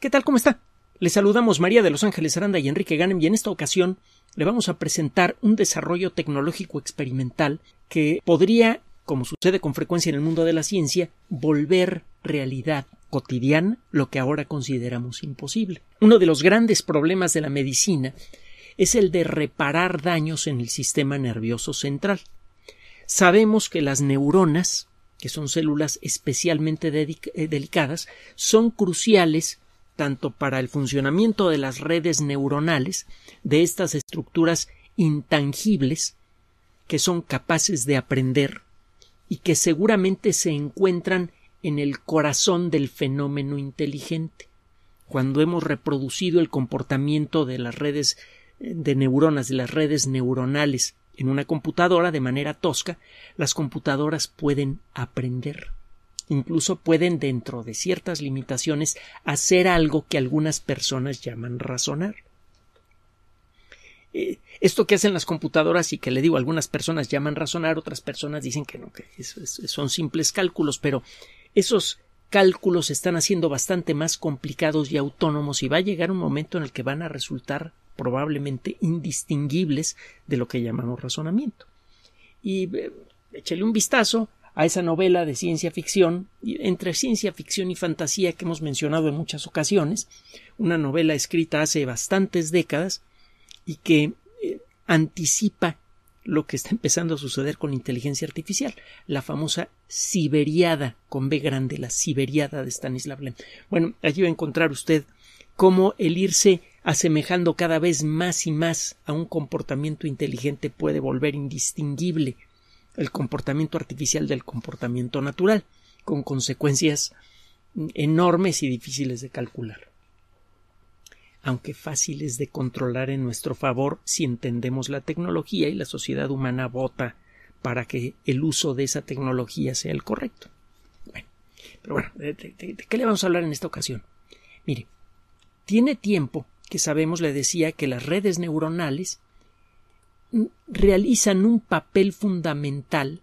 ¿Qué tal? ¿Cómo está? Le saludamos María de Los Ángeles Aranda y Enrique Ganem y en esta ocasión le vamos a presentar un desarrollo tecnológico experimental que podría, como sucede con frecuencia en el mundo de la ciencia, volver realidad cotidiana lo que ahora consideramos imposible. Uno de los grandes problemas de la medicina es el de reparar daños en el sistema nervioso central. Sabemos que las neuronas, que son células especialmente eh, delicadas, son cruciales tanto para el funcionamiento de las redes neuronales, de estas estructuras intangibles que son capaces de aprender y que seguramente se encuentran en el corazón del fenómeno inteligente. Cuando hemos reproducido el comportamiento de las redes de neuronas, de las redes neuronales en una computadora de manera tosca, las computadoras pueden aprender incluso pueden dentro de ciertas limitaciones hacer algo que algunas personas llaman razonar. Eh, esto que hacen las computadoras y que le digo, algunas personas llaman razonar, otras personas dicen que no, que son simples cálculos, pero esos cálculos se están haciendo bastante más complicados y autónomos y va a llegar un momento en el que van a resultar probablemente indistinguibles de lo que llamamos razonamiento. Y eh, échale un vistazo, a esa novela de ciencia ficción, entre ciencia ficción y fantasía que hemos mencionado en muchas ocasiones, una novela escrita hace bastantes décadas y que eh, anticipa lo que está empezando a suceder con la inteligencia artificial, la famosa Siberiada, con B grande, la Siberiada de Stanislav Lem. Bueno, allí va a encontrar usted cómo el irse asemejando cada vez más y más a un comportamiento inteligente puede volver indistinguible el comportamiento artificial del comportamiento natural, con consecuencias enormes y difíciles de calcular, aunque fáciles de controlar en nuestro favor si entendemos la tecnología y la sociedad humana vota para que el uso de esa tecnología sea el correcto. Bueno, pero bueno, ¿de, de, qué le vamos a hablar en esta ocasión? Mire, tiene tiempo que sabemos, le decía, que las redes neuronales realizan un papel fundamental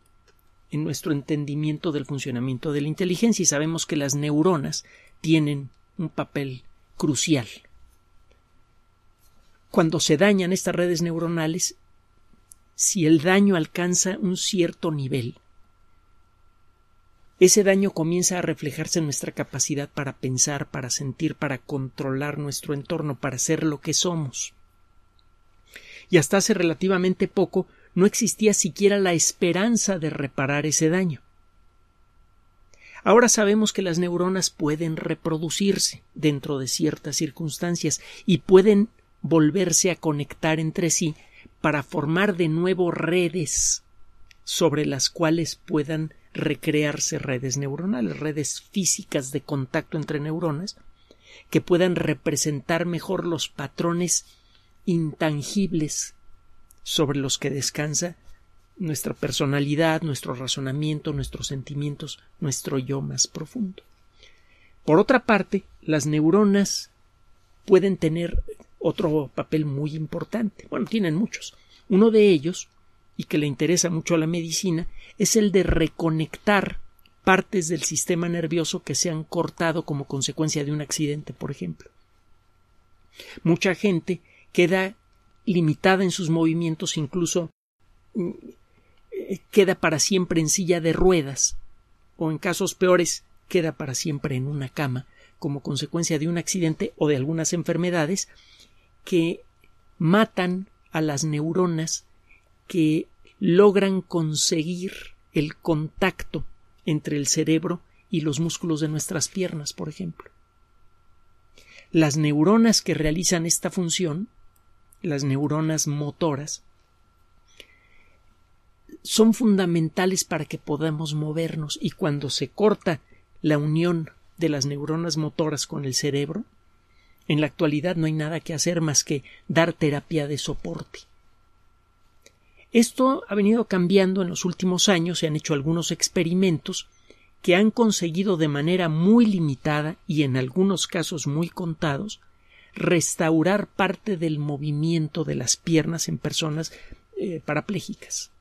en nuestro entendimiento del funcionamiento de la inteligencia y sabemos que las neuronas tienen un papel crucial. Cuando se dañan estas redes neuronales, si el daño alcanza un cierto nivel, ese daño comienza a reflejarse en nuestra capacidad para pensar, para sentir, para controlar nuestro entorno, para ser lo que somos y hasta hace relativamente poco no existía siquiera la esperanza de reparar ese daño. Ahora sabemos que las neuronas pueden reproducirse dentro de ciertas circunstancias y pueden volverse a conectar entre sí para formar de nuevo redes sobre las cuales puedan recrearse redes neuronales, redes físicas de contacto entre neuronas, que puedan representar mejor los patrones intangibles sobre los que descansa nuestra personalidad, nuestro razonamiento, nuestros sentimientos, nuestro yo más profundo. Por otra parte, las neuronas pueden tener otro papel muy importante. Bueno, tienen muchos. Uno de ellos, y que le interesa mucho a la medicina, es el de reconectar partes del sistema nervioso que se han cortado como consecuencia de un accidente, por ejemplo. Mucha gente queda limitada en sus movimientos, incluso mm, eh, queda para siempre en silla de ruedas, o en casos peores, queda para siempre en una cama, como consecuencia de un accidente o de algunas enfermedades que matan a las neuronas que logran conseguir el contacto entre el cerebro y los músculos de nuestras piernas, por ejemplo. Las neuronas que realizan esta función las neuronas motoras, son fundamentales para que podamos movernos y cuando se corta la unión de las neuronas motoras con el cerebro, en la actualidad no hay nada que hacer más que dar terapia de soporte. Esto ha venido cambiando en los últimos años, se han hecho algunos experimentos que han conseguido de manera muy limitada y en algunos casos muy contados restaurar parte del movimiento de las piernas en personas eh, parapléjicas.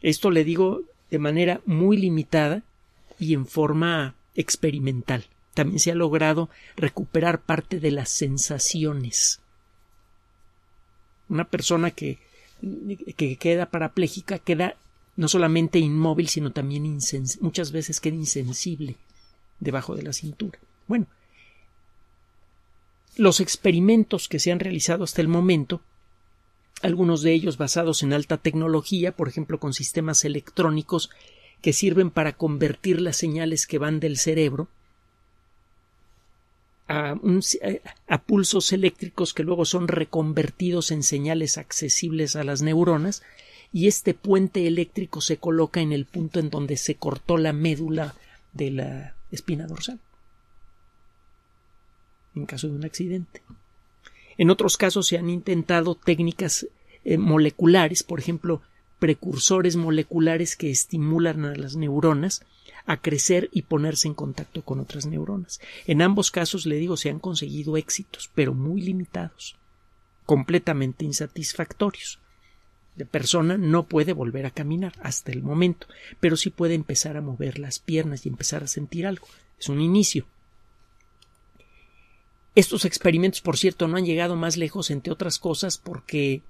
Esto le digo de manera muy limitada y en forma experimental. También se ha logrado recuperar parte de las sensaciones. Una persona que, que queda parapléjica queda no solamente inmóvil, sino también muchas veces queda insensible debajo de la cintura. Bueno, los experimentos que se han realizado hasta el momento, algunos de ellos basados en alta tecnología, por ejemplo con sistemas electrónicos que sirven para convertir las señales que van del cerebro a, eh, pulsos eléctricos que luego son reconvertidos en señales accesibles a las neuronas, y este puente eléctrico se coloca en el punto en donde se cortó la médula de la espina dorsal en caso de un accidente. En otros casos se han intentado técnicas eh, moleculares, por ejemplo, precursores moleculares que estimulan a las neuronas a crecer y ponerse en contacto con otras neuronas. En ambos casos, le digo, se han conseguido éxitos, pero muy limitados, completamente insatisfactorios. La persona no puede volver a caminar hasta el momento, pero sí puede empezar a mover las piernas y empezar a sentir algo. Es un inicio. Estos experimentos, por cierto, no han llegado más lejos, entre otras cosas, porque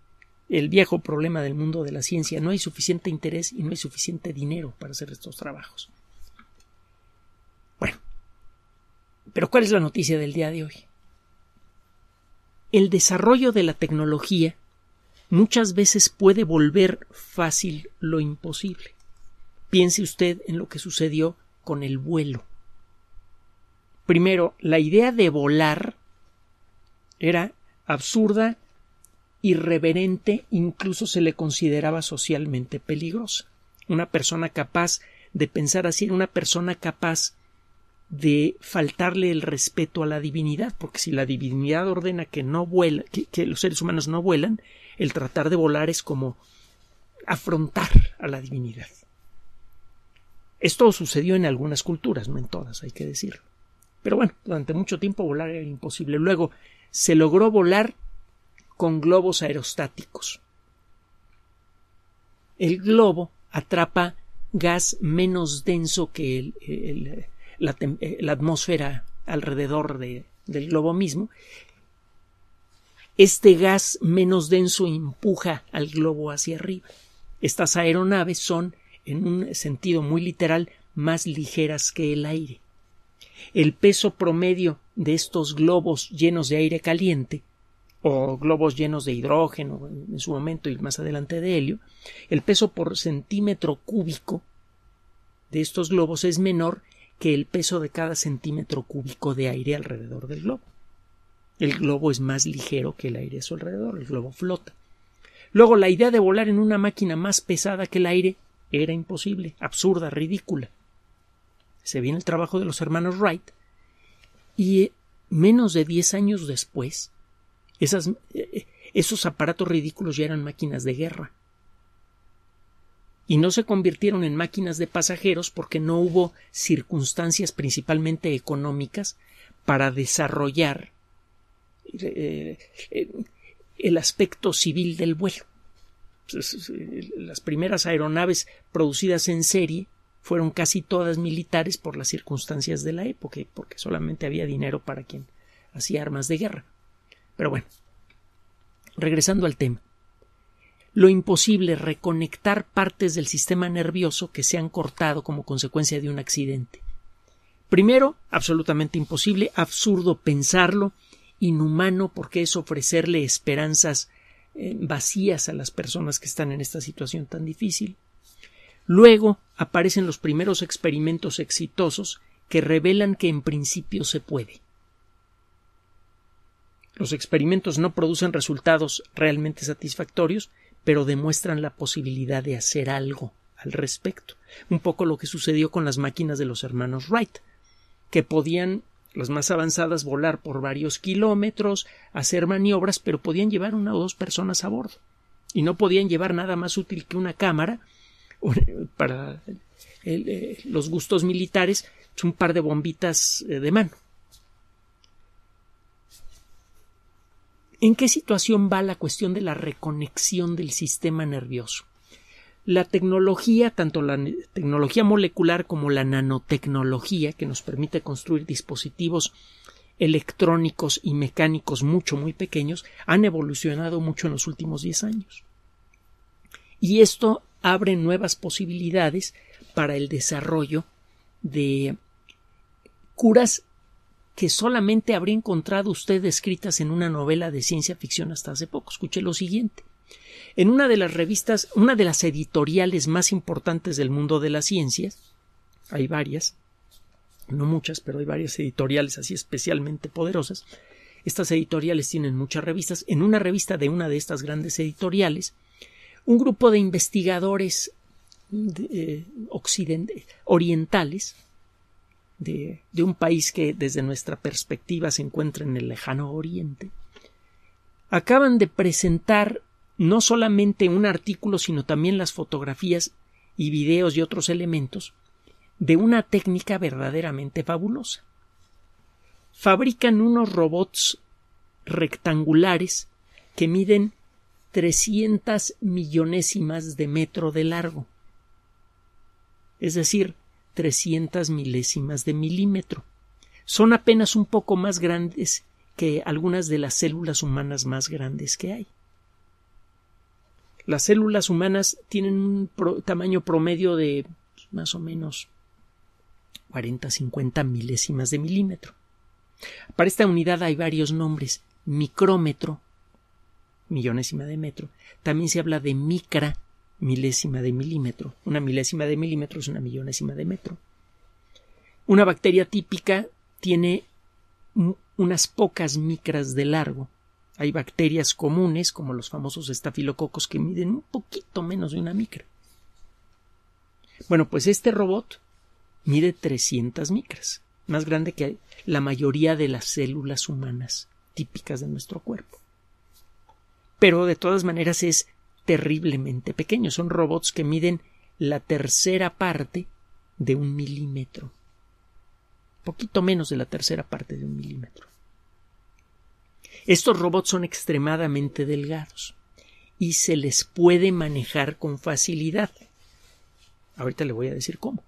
el viejo problema del mundo de la ciencia no hay suficiente interés y no hay suficiente dinero para hacer estos trabajos. Bueno, pero ¿cuál es la noticia del día de hoy? El desarrollo de la tecnología muchas veces puede volver fácil lo imposible. Piense usted en lo que sucedió con el vuelo. Primero, la idea de volar era absurda, irreverente, incluso se le consideraba socialmente peligrosa. Una persona capaz de pensar así, una persona capaz de faltarle el respeto a la divinidad, porque si la divinidad ordena que no vuela, que los seres humanos no vuelan, el tratar de volar es como afrontar a la divinidad. Esto sucedió en algunas culturas, no en todas, hay que decirlo. Pero bueno, durante mucho tiempo volar era imposible. Luego se logró volar con globos aerostáticos. El globo atrapa gas menos denso que el, eh, la, atmósfera alrededor del globo mismo. Este gas menos denso empuja al globo hacia arriba. Estas aeronaves son, en un sentido muy literal, más ligeras que el aire el peso promedio de estos globos llenos de aire caliente o globos llenos de hidrógeno en su momento y más adelante de helio, el peso por centímetro cúbico de estos globos es menor que el peso de cada centímetro cúbico de aire alrededor del globo. El globo es más ligero que el aire a su alrededor, el globo flota. Luego, la idea de volar en una máquina más pesada que el aire era imposible, absurda, ridícula se viene el trabajo de los hermanos Wright y eh, menos de 10 años después, eh, eh, esos aparatos ridículos ya eran máquinas de guerra. Y no se convirtieron en máquinas de pasajeros porque no hubo circunstancias principalmente económicas para desarrollar el aspecto civil del vuelo. Las primeras aeronaves producidas en serie fueron casi todas militares por las circunstancias de la época, porque solamente había dinero para quien hacía armas de guerra. Pero bueno, regresando al tema. Lo imposible reconectar partes del sistema nervioso que se han cortado como consecuencia de un accidente. Primero, absolutamente imposible, absurdo pensarlo, inhumano porque es ofrecerle esperanzas eh, vacías a las personas que están en esta situación tan difícil. Luego aparecen los primeros experimentos exitosos que revelan que en principio se puede. Los experimentos no producen resultados realmente satisfactorios, pero demuestran la posibilidad de hacer algo al respecto. Un poco lo que sucedió con las máquinas de los hermanos Wright, que podían las más avanzadas volar por varios kilómetros, hacer maniobras, pero podían llevar una o dos personas a bordo. Y no podían llevar nada más útil que una cámara para eh, los gustos militares, es un par de bombitas eh, de mano. ¿En qué situación va la cuestión de la reconexión del sistema nervioso? La tecnología, tanto la tecnología molecular como la nanotecnología, que nos permite construir dispositivos electrónicos y mecánicos mucho, muy pequeños, han evolucionado mucho en los últimos 10 años. Y esto abre nuevas posibilidades para el desarrollo de curas que solamente habría encontrado usted escritas en una novela de ciencia ficción hasta hace poco. Escuche lo siguiente. En una de las revistas, una de las editoriales más importantes del mundo de las ciencias, hay varias, no muchas, pero hay varias editoriales así especialmente poderosas. Estas editoriales tienen muchas revistas. En una revista de una de estas grandes editoriales un grupo de investigadores de, eh, orientales de, un país que desde nuestra perspectiva se encuentra en el lejano oriente, acaban de presentar no solamente un artículo, sino también las fotografías y videos y otros elementos de una técnica verdaderamente fabulosa. Fabrican unos robots rectangulares que miden 300 millonésimas de metro de largo, es decir, 300 milésimas de milímetro. Son apenas un poco más grandes que algunas de las células humanas más grandes que hay. Las células humanas tienen un tamaño promedio de pues, más o menos 40-50 milésimas de milímetro. Para esta unidad hay varios nombres micrómetro, millonésima de metro, también se habla de micra, milésima de milímetro. Una milésima de milímetro es una millonésima de metro. Una bacteria típica tiene unas pocas micras de largo. Hay bacterias comunes, como los famosos estafilococos, que miden un poquito menos de una micra. Bueno, pues este robot mide 300 micras, más grande que la mayoría de las células humanas típicas de nuestro cuerpo pero de todas maneras es terriblemente pequeño. Son robots que miden la tercera parte de un milímetro. Poquito menos de la tercera parte de un milímetro. Estos robots son extremadamente delgados y se les puede manejar con facilidad. Ahorita le voy a decir cómo.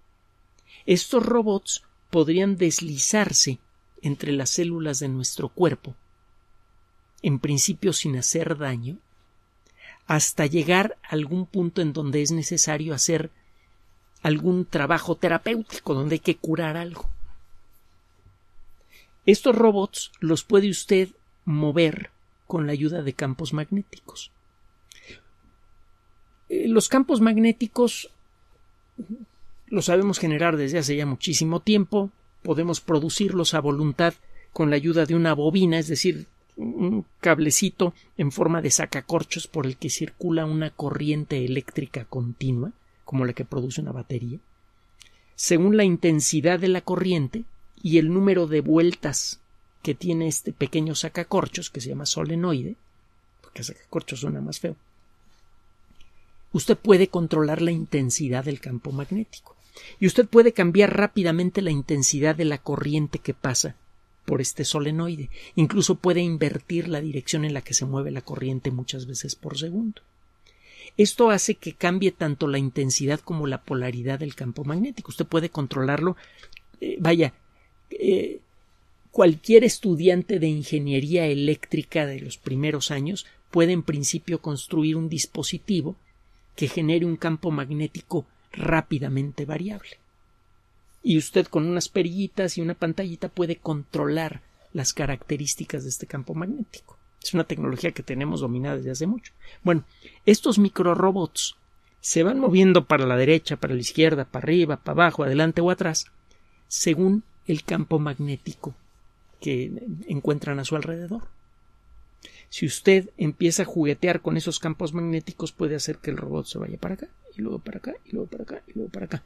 Estos robots podrían deslizarse entre las células de nuestro cuerpo en principio sin hacer daño, hasta llegar a algún punto en donde es necesario hacer algún trabajo terapéutico, donde hay que curar algo. Estos robots los puede usted mover con la ayuda de campos magnéticos. Eh, los campos magnéticos los sabemos generar desde hace ya muchísimo tiempo, podemos producirlos a voluntad con la ayuda de una bobina, es decir, un cablecito en forma de sacacorchos por el que circula una corriente eléctrica continua, como la que produce una batería. Según la intensidad de la corriente y el número de vueltas que tiene este pequeño sacacorchos, que se llama solenoide, porque sacacorchos suena más feo, usted puede controlar la intensidad del campo magnético. Y usted puede cambiar rápidamente la intensidad de la corriente que pasa por este solenoide. Incluso puede invertir la dirección en la que se mueve la corriente muchas veces por segundo. Esto hace que cambie tanto la intensidad como la polaridad del campo magnético. Usted puede controlarlo. Eh, vaya, eh, cualquier estudiante de ingeniería eléctrica de los primeros años puede en principio construir un dispositivo que genere un campo magnético rápidamente variable y usted con unas perillitas y una pantallita puede controlar las características de este campo magnético. Es una tecnología que tenemos dominada desde hace mucho. Bueno, estos microrobots se van moviendo para la derecha, para la izquierda, para arriba, para abajo, adelante o atrás, según el campo magnético que encuentran a su alrededor. Si usted empieza a juguetear con esos campos magnéticos, puede hacer que el robot se vaya para acá, y luego para acá, y luego para acá, y luego para acá,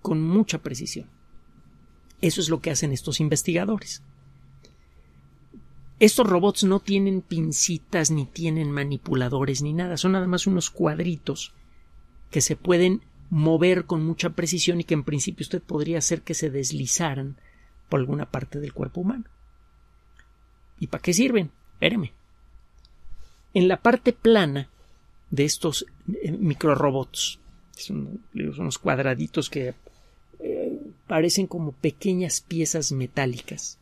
con mucha precisión. Eso es lo que hacen estos investigadores. Estos robots no tienen pincitas ni tienen manipuladores ni nada, son nada más unos cuadritos que se pueden mover con mucha precisión y que en principio usted podría hacer que se deslizaran por alguna parte del cuerpo humano. ¿Y para qué sirven? Espéreme. En la parte plana de estos eh, microrobots, son unos cuadraditos que parecen como pequeñas piezas metálicas,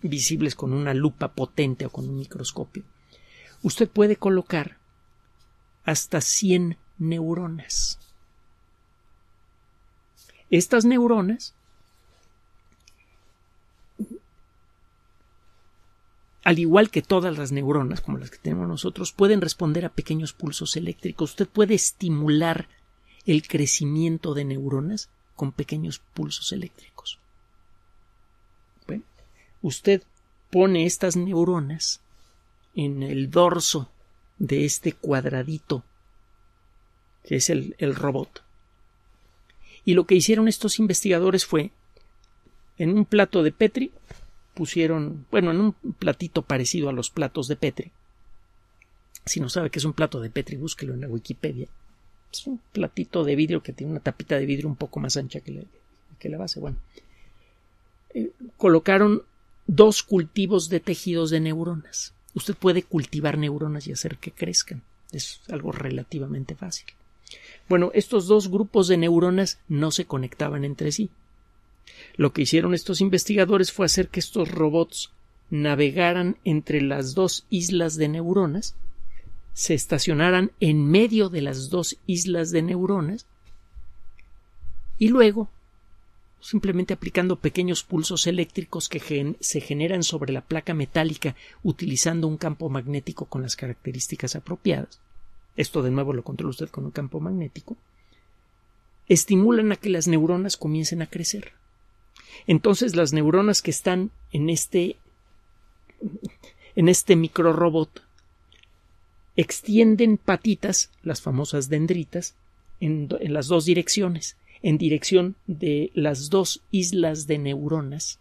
visibles con una lupa potente o con un microscopio. Usted puede colocar hasta 100 neuronas. Estas neuronas al igual que todas las neuronas, como las que tenemos nosotros, pueden responder a pequeños pulsos eléctricos. Usted puede estimular el crecimiento de neuronas con pequeños pulsos eléctricos. Usted pone estas neuronas en el dorso de este cuadradito, que es el, robot. Y lo que hicieron estos investigadores fue, en un plato de Petri, pusieron, bueno, en un platito parecido a los platos de Petri. Si no sabe qué es un plato de Petri, búsquelo en la Wikipedia un platito de vidrio que tiene una tapita de vidrio un poco más ancha que la, que la base. Bueno, eh, colocaron dos cultivos de tejidos de neuronas. Usted puede cultivar neuronas y hacer que crezcan. Es algo relativamente fácil. Bueno, estos dos grupos de neuronas no se conectaban entre sí. Lo que hicieron estos investigadores fue hacer que estos robots navegaran entre las dos islas de neuronas se estacionaran en medio de las dos islas de neuronas y luego, simplemente aplicando pequeños pulsos eléctricos que se generan sobre la placa metálica utilizando un campo magnético con las características apropiadas, esto de nuevo lo controla usted con un campo magnético, estimulan a que las neuronas comiencen a crecer. Entonces las neuronas que están en este en este microrobot extienden patitas, las famosas dendritas, en, las dos direcciones, en dirección de las dos islas de neuronas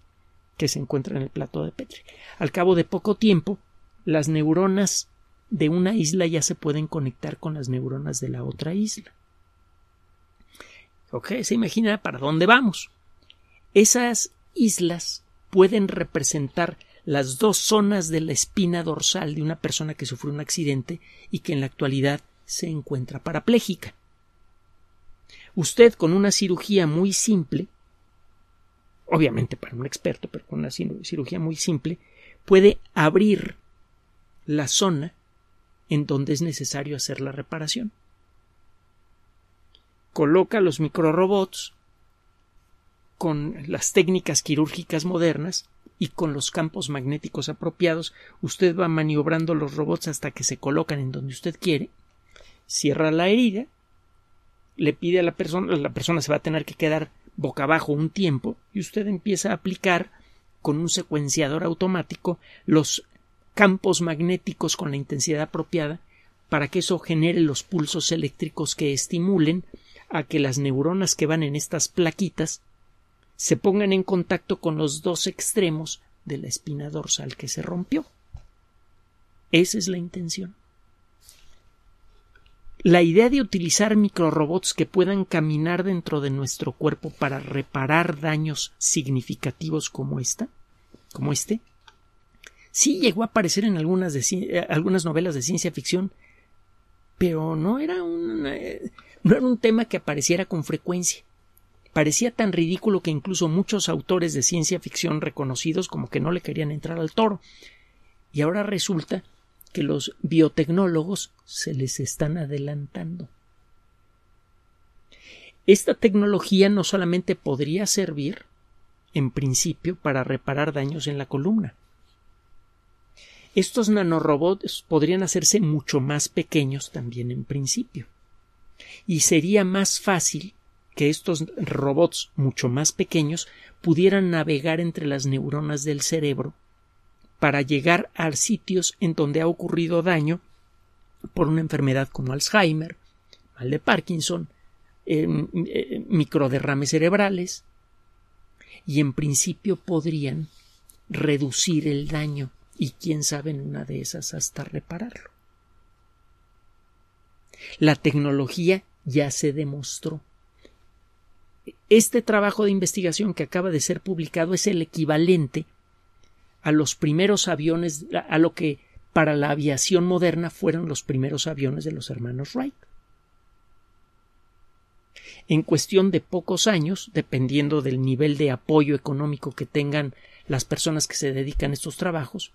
que se encuentran en el plato de Petri. Al cabo de poco tiempo, las neuronas de una isla ya se pueden conectar con las neuronas de la otra isla. ¿Ok? Se imagina para dónde vamos. Esas islas pueden representar las dos zonas de la espina dorsal de una persona que sufrió un accidente y que en la actualidad se encuentra parapléjica. Usted con una cirugía muy simple, obviamente para un experto, pero con una cirugía muy simple, puede abrir la zona en donde es necesario hacer la reparación. Coloca los microrobots con las técnicas quirúrgicas modernas y con los campos magnéticos apropiados usted va maniobrando los robots hasta que se colocan en donde usted quiere, cierra la herida, le pide a la persona, la persona se va a tener que quedar boca abajo un tiempo y usted empieza a aplicar con un secuenciador automático los campos magnéticos con la intensidad apropiada para que eso genere los pulsos eléctricos que estimulen a que las neuronas que van en estas plaquitas se pongan en contacto con los dos extremos de la espina dorsal que se rompió. Esa es la intención. La idea de utilizar microrobots que puedan caminar dentro de nuestro cuerpo para reparar daños significativos como esta, como este, sí llegó a aparecer en algunas, eh, algunas novelas de ciencia ficción, pero no era, eh, no era un tema que apareciera con frecuencia parecía tan ridículo que incluso muchos autores de ciencia ficción reconocidos como que no le querían entrar al toro. Y ahora resulta que los biotecnólogos se les están adelantando. Esta tecnología no solamente podría servir, en principio, para reparar daños en la columna. Estos nanorobots podrían hacerse mucho más pequeños también en principio. Y sería más fácil que estos robots mucho más pequeños pudieran navegar entre las neuronas del cerebro para llegar a sitios en donde ha ocurrido daño por una enfermedad como Alzheimer, mal de Parkinson, em, eh, microderrames cerebrales, y en principio podrían reducir el daño y quién sabe en una de esas hasta repararlo. La tecnología ya se demostró este trabajo de investigación que acaba de ser publicado es el equivalente a los primeros aviones, a lo que para la aviación moderna fueron los primeros aviones de los hermanos Wright. En cuestión de pocos años, dependiendo del nivel de apoyo económico que tengan las personas que se dedican a estos trabajos,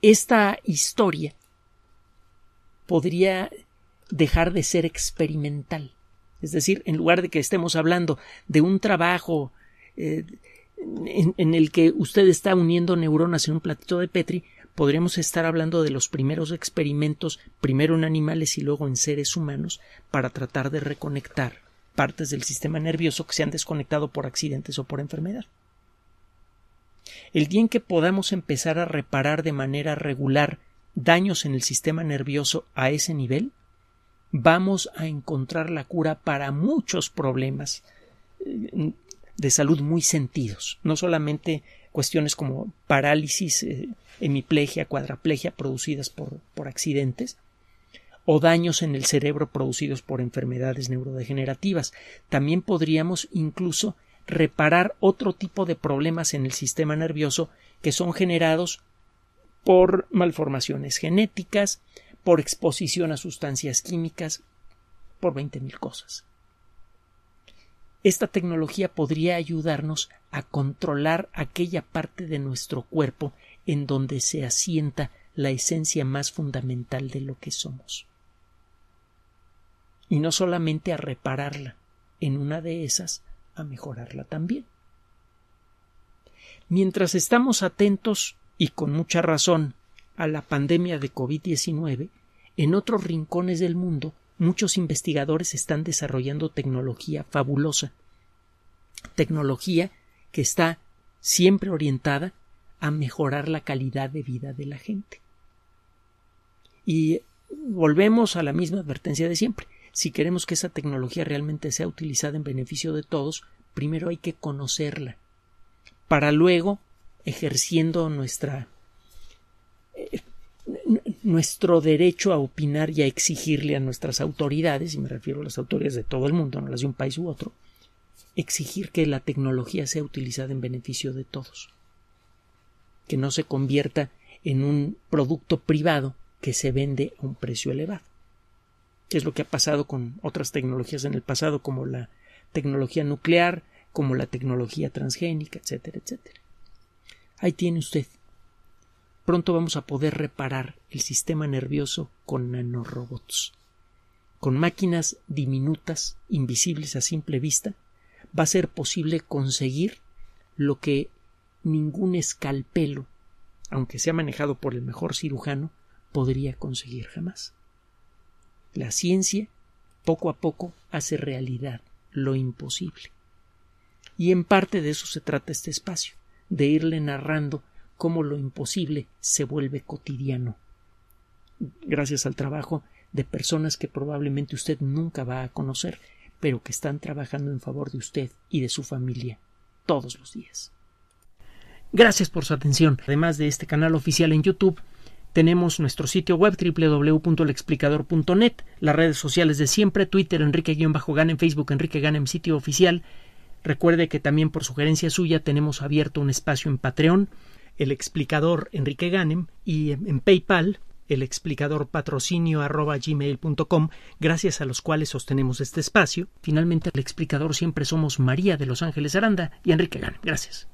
esta historia podría dejar de ser experimental es decir, en lugar de que estemos hablando de un trabajo eh, en, en, el que usted está uniendo neuronas en un platito de Petri, podríamos estar hablando de los primeros experimentos, primero en animales y luego en seres humanos, para tratar de reconectar partes del sistema nervioso que se han desconectado por accidentes o por enfermedad. El día en que podamos empezar a reparar de manera regular daños en el sistema nervioso a ese nivel, vamos a encontrar la cura para muchos problemas eh, de salud muy sentidos, no solamente cuestiones como parálisis, eh, hemiplegia, cuadraplegia producidas por, por accidentes, o daños en el cerebro producidos por enfermedades neurodegenerativas. También podríamos incluso reparar otro tipo de problemas en el sistema nervioso que son generados por malformaciones genéticas, por exposición a sustancias químicas, por 20.000 cosas. Esta tecnología podría ayudarnos a controlar aquella parte de nuestro cuerpo en donde se asienta la esencia más fundamental de lo que somos. Y no solamente a repararla, en una de esas a mejorarla también. Mientras estamos atentos, y con mucha razón, a la pandemia de COVID-19, en otros rincones del mundo muchos investigadores están desarrollando tecnología fabulosa, tecnología que está siempre orientada a mejorar la calidad de vida de la gente. Y volvemos a la misma advertencia de siempre. Si queremos que esa tecnología realmente sea utilizada en beneficio de todos, primero hay que conocerla, para luego, ejerciendo nuestra nuestro derecho a opinar y a exigirle a nuestras autoridades, y me refiero a las autoridades de todo el mundo, no las de un país u otro, exigir que la tecnología sea utilizada en beneficio de todos, que no se convierta en un producto privado que se vende a un precio elevado, que es lo que ha pasado con otras tecnologías en el pasado, como la tecnología nuclear, como la tecnología transgénica, etcétera, etcétera. Ahí tiene usted Pronto vamos a poder reparar el sistema nervioso con nanorobots. Con máquinas diminutas, invisibles a simple vista, va a ser posible conseguir lo que ningún escalpelo, aunque sea manejado por el mejor cirujano, podría conseguir jamás. La ciencia, poco a poco, hace realidad lo imposible. Y en parte de eso se trata este espacio, de irle narrando cómo lo imposible se vuelve cotidiano gracias al trabajo de personas que probablemente usted nunca va a conocer, pero que están trabajando en favor de usted y de su familia todos los días. Gracias por su atención. Además de este canal oficial en YouTube, tenemos nuestro sitio web www.lexplicador.net, las redes sociales de siempre, Twitter enrique en Facebook Enrique Ganem, sitio oficial. Recuerde que también por sugerencia suya tenemos abierto un espacio en Patreon el explicador Enrique Ganem y en PayPal el explicador patrocinio arroba gmail.com, gracias a los cuales sostenemos este espacio. Finalmente, el explicador siempre somos María de Los Ángeles Aranda y Enrique Ganem. Gracias.